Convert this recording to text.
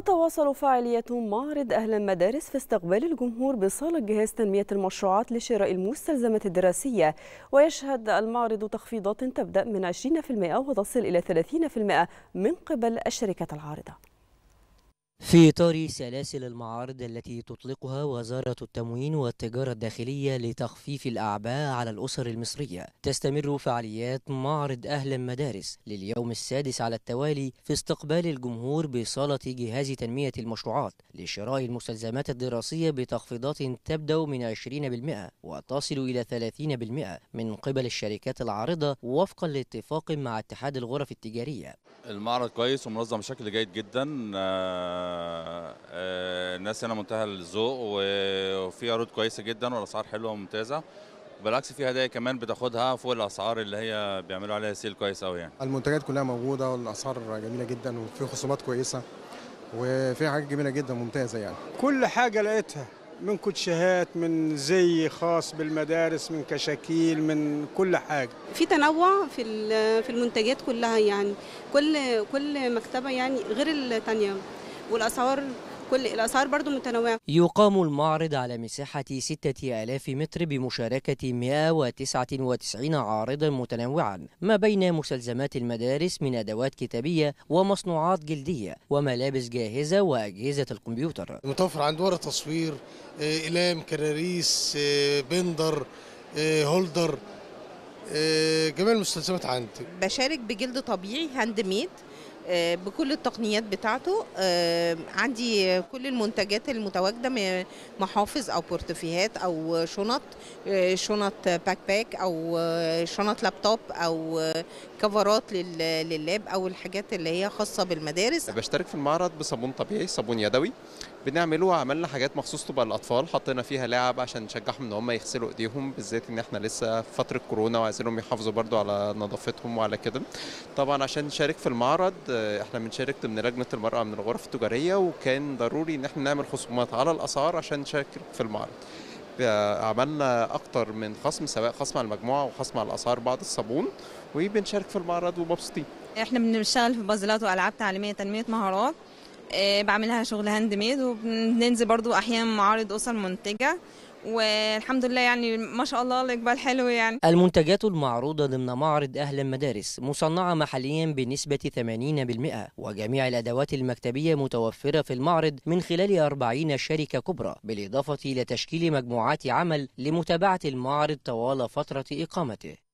تتواصل فعالية معرض أهل المدارس في استقبال الجمهور بصالة جهاز تنمية المشروعات لشراء المستلزمات الدراسية ويشهد المعرض تخفيضات تبدأ من 20% وتصل إلى 30% من قبل الشركة العارضة في إطار سلاسل المعارض التي تطلقها وزارة التموين والتجارة الداخلية لتخفيف الأعباء على الأسر المصرية تستمر فعاليات معرض أهل المدارس لليوم السادس على التوالي في استقبال الجمهور بصالة جهاز تنمية المشروعات لشراء المستلزمات الدراسية بتخفيضات تبدأ من 20% وتصل إلى 30% من قبل الشركات العارضة وفقا لاتفاق مع اتحاد الغرف التجارية المعرض كويس ومنظم بشكل جيد جدا آه، الناس آه، هنا منتهى الذوق وفي عروض كويسه جدا والاسعار حلوه وممتازه بالعكس في هدايا كمان بتاخدها فوق الاسعار اللي هي بيعملوا عليها سيل كويس قوي يعني المنتجات كلها موجوده والاسعار جميله جدا وفي خصومات كويسه وفي حاجات جميله جدا ممتازه يعني كل حاجه لقيتها من كوتشيهات من زي خاص بالمدارس من كشاكيل من كل حاجه في تنوع في في المنتجات كلها يعني كل كل مكتبه يعني غير الثانيه والاسعار كل الأسعار برضو متنوعة يقام المعرض على مساحة 6000 متر بمشاركة 199 عارضا متنوعا ما بين مسلزمات المدارس من أدوات كتابية ومصنوعات جلدية وملابس جاهزة وأجهزة الكمبيوتر متوفر عند ورق تصوير الام آه، كراريس آه، بندر آه، هولدر جميع المستلزمات عندي بشارك بجلد طبيعي هاند ميد آه، بكل التقنيات بتاعته آه، عندي كل المنتجات المتواجده محافظ او بورتفيهات او شنط آه، شنط باك باك او شنط لابتوب او كفرات لللاب او الحاجات اللي هي خاصه بالمدارس بشترك في المعرض بصابون طبيعي صابون يدوي بنعمله وعملنا حاجات مخصوص تبقى للاطفال حطينا فيها لعب عشان نشجعهم ان هم يغسلوا ايديهم بالذات ان احنا لسه في فتره كورونا وعايزينهم يحافظوا برضو على نظافتهم وعلى كده طبعا عشان نشارك في المعرض احنا من شركه من لجنه المراه من الغرف التجاريه وكان ضروري ان احنا نعمل خصومات على الاسعار عشان نشارك في المعرض عملنا اكتر من خصم سواء خصم على المجموعه وخصم على الاسعار بعض الصابون وبنشارك في المعرض ومبسوطين احنا بنشتغل في بازلات والعاب تعليميه تنميه مهارات آه، بعملها شغل هاند ميد وبننزل برضو احيانا معارض اسر منتجه والحمد لله يعني ما شاء الله الاقبال حلو يعني المنتجات المعروضه ضمن معرض اهل المدارس مصنعه محليا بنسبه 80% وجميع الادوات المكتبيه متوفره في المعرض من خلال 40 شركه كبرى بالاضافه الى تشكيل مجموعات عمل لمتابعه المعرض طوال فتره اقامته